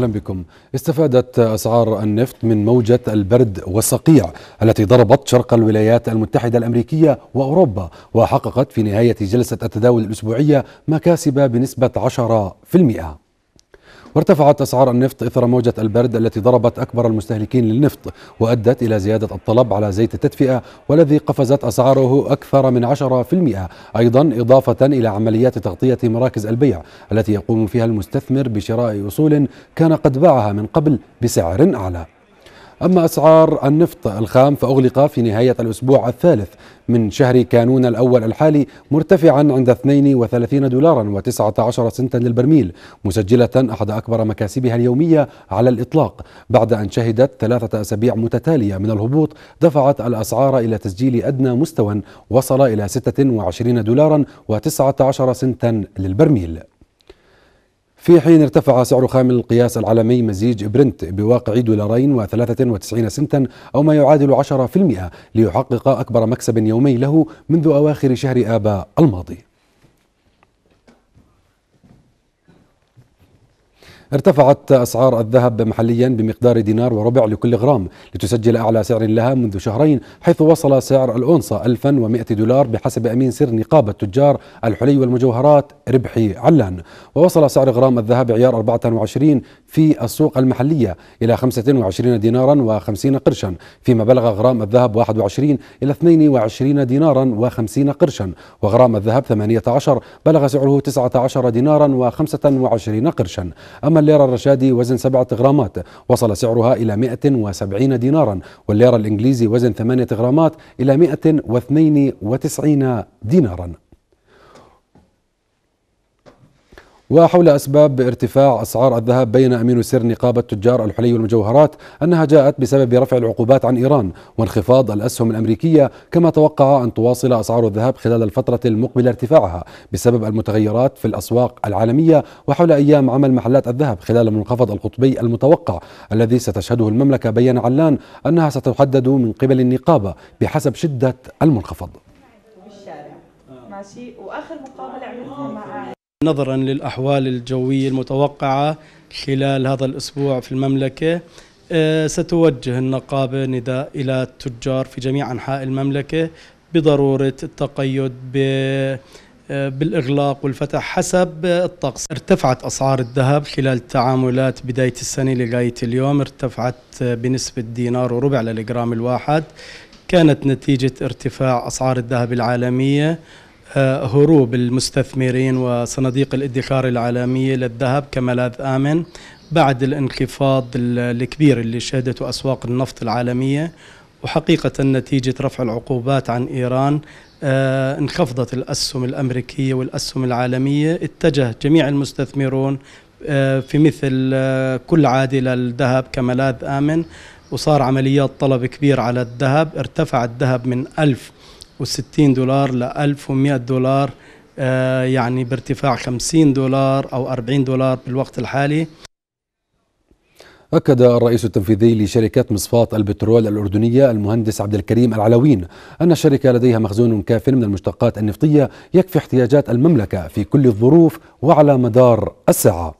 أهلا بكم استفادت أسعار النفط من موجة البرد والصقيع التي ضربت شرق الولايات المتحدة الأمريكية وأوروبا وحققت في نهاية جلسة التداول الأسبوعية مكاسب بنسبة 10% وارتفعت أسعار النفط إثر موجة البرد التي ضربت أكبر المستهلكين للنفط وأدت إلى زيادة الطلب على زيت التدفئة والذي قفزت أسعاره أكثر من 10% أيضا إضافة إلى عمليات تغطية مراكز البيع التي يقوم فيها المستثمر بشراء أصول كان قد باعها من قبل بسعر أعلى أما أسعار النفط الخام فأغلق في نهاية الأسبوع الثالث من شهر كانون الأول الحالي مرتفعا عند 32 دولارا و19 سنتا للبرميل مسجلة أحد أكبر مكاسبها اليومية على الإطلاق بعد أن شهدت ثلاثة أسابيع متتالية من الهبوط دفعت الأسعار إلى تسجيل أدنى مستوى وصل إلى 26 دولارا و19 سنتا للبرميل في حين ارتفع سعر خام القياس العالمي مزيج برنت بواقع دولارين و93 سنتا أو ما يعادل 10% ليحقق أكبر مكسب يومي له منذ أواخر شهر آباء الماضي ارتفعت أسعار الذهب محليا بمقدار دينار وربع لكل غرام لتسجل أعلى سعر لها منذ شهرين حيث وصل سعر الأونصة 1100 دولار بحسب أمين سر نقابة تجار الحلي والمجوهرات ربحي علان ووصل سعر غرام الذهب عيار 24 في السوق المحلية إلى 25 دينارا و50 قرشا فيما بلغ غرام الذهب 21 إلى 22 دينارا و50 قرشا وغرام الذهب 18 بلغ سعره 19 دينارا و25 قرشا أما الليرة الرشادي وزن 7 غرامات وصل سعرها إلى 170 دينارا والليرة الإنجليزي وزن 8 غرامات إلى 192 دينارا وحول أسباب ارتفاع أسعار الذهب بين أمين سر نقابة تجار الحلي والمجوهرات أنها جاءت بسبب رفع العقوبات عن إيران وانخفاض الأسهم الأمريكية كما توقع أن تواصل أسعار الذهب خلال الفترة المقبلة ارتفاعها بسبب المتغيرات في الأسواق العالمية وحول أيام عمل محلات الذهب خلال المنخفض القطبي المتوقع الذي ستشهده المملكة بين علان أنها ستحدد من قبل النقابة بحسب شدة المنخفض ماشي واخر مقابله عملتها مع نظرا للأحوال الجوية المتوقعة خلال هذا الأسبوع في المملكة آه، ستوجه النقابة نداء إلى التجار في جميع أنحاء المملكة بضرورة التقيد آه، بالإغلاق والفتح حسب الطقس ارتفعت أسعار الذهب خلال تعاملات بداية السنة لغاية اليوم ارتفعت بنسبة دينار وربع للجرام الواحد كانت نتيجة ارتفاع أسعار الذهب العالمية هروب المستثمرين وصناديق الادخار العالمية للذهب كملاذ آمن بعد الانخفاض الكبير اللي شهدته أسواق النفط العالمية وحقيقة نتيجة رفع العقوبات عن إيران آه انخفضت الأسهم الأمريكية والأسهم العالمية اتجه جميع المستثمرون آه في مثل آه كل عادة للذهب كملاذ آمن وصار عمليات طلب كبير على الذهب ارتفع الذهب من 1000 160 دولار ل 1100 دولار آه، يعني بارتفاع 50 دولار أو 40 دولار بالوقت الحالي أكد الرئيس التنفيذي لشركة مصفاة البترول الأردنية المهندس عبد الكريم العلوين أن الشركة لديها مخزون كاف من المشتقات النفطية يكفي احتياجات المملكة في كل الظروف وعلى مدار الساعة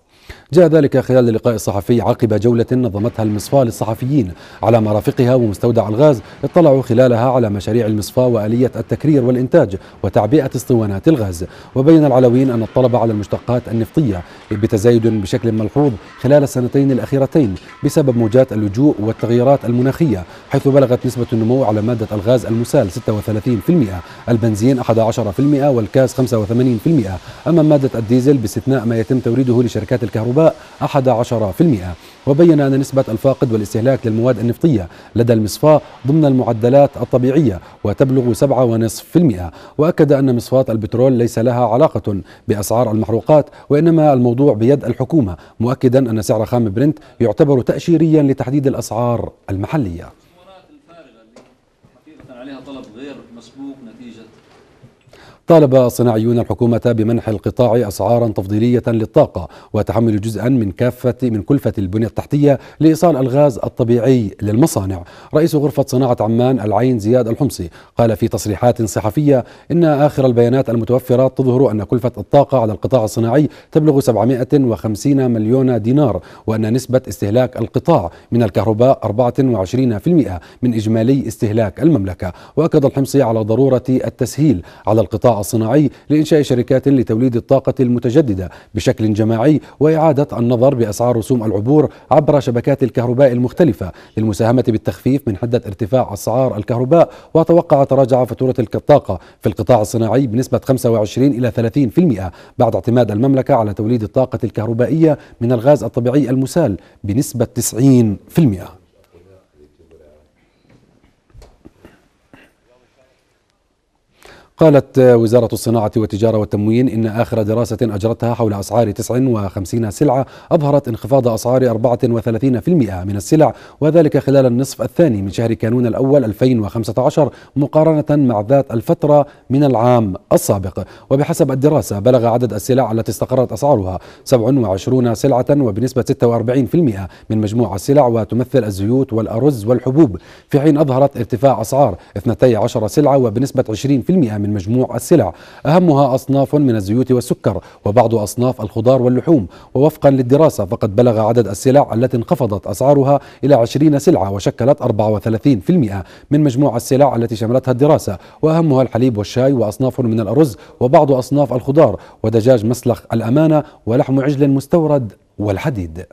جاء ذلك خلال اللقاء الصحفي عقب جولة نظمتها المصفى للصحفيين على مرافقها ومستودع الغاز اطلعوا خلالها على مشاريع المصفى وآلية التكرير والإنتاج وتعبئة اسطوانات الغاز وبين العلويين أن الطلب على المشتقات النفطية بتزايد بشكل ملحوظ خلال السنتين الأخيرتين بسبب موجات اللجوء والتغيرات المناخية حيث بلغت نسبة النمو على مادة الغاز المسال 36% البنزين 11% والكاس 85% أما مادة الديزل باستثناء ما يتم توريده لشركات الكهرباء 11% وبين أن نسبة الفاقد والاستهلاك للمواد النفطية لدى المصفاة ضمن المعدلات الطبيعية وتبلغ 7.5% وأكد أن مصفاة البترول ليس لها علاقة بأسعار المحروقات وإنما الموضوع بيد الحكومة مؤكدا أن سعر خام برنت يعتبر تأشيريا لتحديد الأسعار المحلية عليها طلب غير مسبوق نتيجة طالب صناعيون الحكومة بمنح القطاع أسعارا تفضيلية للطاقة وتحمل جزءا من كافة من كلفة البنية التحتية لإيصال الغاز الطبيعي للمصانع رئيس غرفة صناعة عمان العين زياد الحمصي قال في تصريحات صحفية إن آخر البيانات المتوفرة تظهر أن كلفة الطاقة على القطاع الصناعي تبلغ 750 مليون دينار وأن نسبة استهلاك القطاع من الكهرباء 24% من إجمالي استهلاك المملكة وأكد الحمصي على ضرورة التسهيل على القطاع الصناعي لإنشاء شركات لتوليد الطاقة المتجددة بشكل جماعي وإعادة النظر بأسعار رسوم العبور عبر شبكات الكهرباء المختلفة للمساهمة بالتخفيف من حدة ارتفاع أسعار الكهرباء وتوقع تراجع فاتورة الطاقة في القطاع الصناعي بنسبة 25 إلى 30% بعد اعتماد المملكة على توليد الطاقة الكهربائية من الغاز الطبيعي المسال بنسبة 90% قالت وزارة الصناعة والتجارة والتموين إن آخر دراسة أجرتها حول أسعار 59 سلعة أظهرت انخفاض أسعار 34% من السلع وذلك خلال النصف الثاني من شهر كانون الأول 2015 مقارنة مع ذات الفترة من العام السابق وبحسب الدراسة بلغ عدد السلع التي استقرت أسعارها 27 سلعة وبنسبة 46% من مجموع السلع وتمثل الزيوت والأرز والحبوب في حين أظهرت ارتفاع أسعار 12 سلعة وبنسبة 20% من من مجموع السلع أهمها أصناف من الزيوت والسكر وبعض أصناف الخضار واللحوم ووفقا للدراسة فقد بلغ عدد السلع التي انخفضت أسعارها إلى 20 سلعة وشكلت 34% من مجموع السلع التي شملتها الدراسة وأهمها الحليب والشاي وأصناف من الأرز وبعض أصناف الخضار ودجاج مسلخ الأمانة ولحم عجل مستورد والحديد